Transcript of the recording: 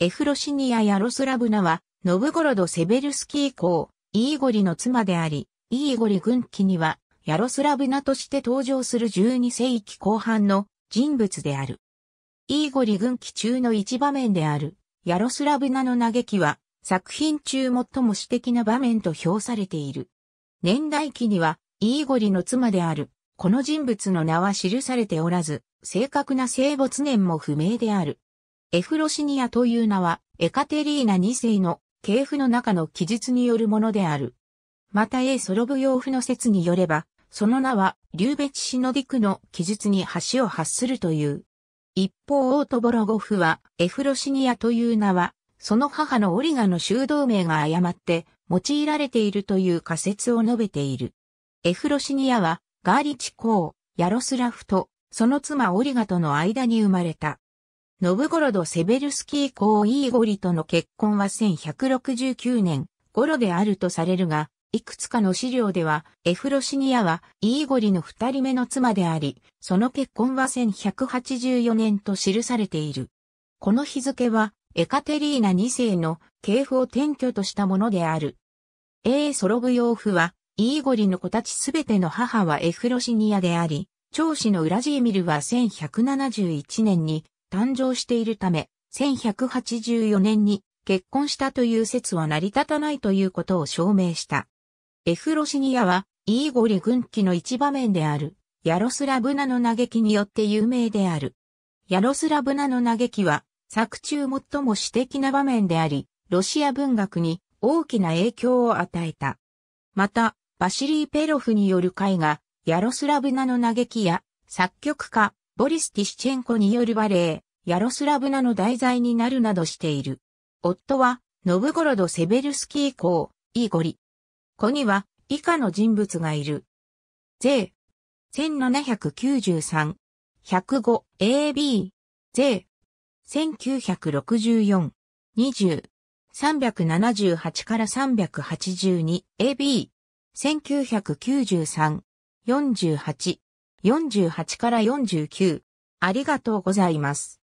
エフロシニア・ヤロスラブナは、ノブゴロド・セベルスキー公、イーゴリの妻であり、イーゴリ軍記には、ヤロスラブナとして登場する12世紀後半の人物である。イーゴリ軍記中の一場面である、ヤロスラブナの嘆きは、作品中最も詩的な場面と評されている。年代記には、イーゴリの妻である、この人物の名は記されておらず、正確な生没年も不明である。エフロシニアという名は、エカテリーナ2世の系譜の中の記述によるものである。またエソロブヨーフの説によれば、その名は、リューベチシノディクの記述に橋を発するという。一方、オートボロゴフは、エフロシニアという名は、その母のオリガの修道名が誤って、用いられているという仮説を述べている。エフロシニアは、ガーリチ公、ヤロスラフと、その妻オリガとの間に生まれた。ノブゴロド・セベルスキー公イーゴリとの結婚は1169年頃であるとされるが、いくつかの資料では、エフロシニアはイーゴリの二人目の妻であり、その結婚は1184年と記されている。この日付は、エカテリーナ2世の系譜を転居としたものである。A ソロブヨーフは、イーゴリの子たちすべての母はエフロシニアであり、長子のウラジーミルは1171年に誕生しているため、1184年に結婚したという説は成り立たないということを証明した。エフロシニアは、イーゴリ軍記の一場面である、ヤロスラブナの嘆きによって有名である。ヤロスラブナの嘆きは、作中最も詩的な場面であり、ロシア文学に大きな影響を与えた。また、バシリー・ペロフによる絵画、ヤロスラブナの嘆きや、作曲家、ボリス・ティシチェンコによるバレエ、ヤロスラブナの題材になるなどしている。夫は、ノブゴロド・セベルスキー公、イーゴリ。子には、以下の人物がいる。税、1793、105、AB、税、1964、20、378から 382AB、1993、48、48から49。ありがとうございます。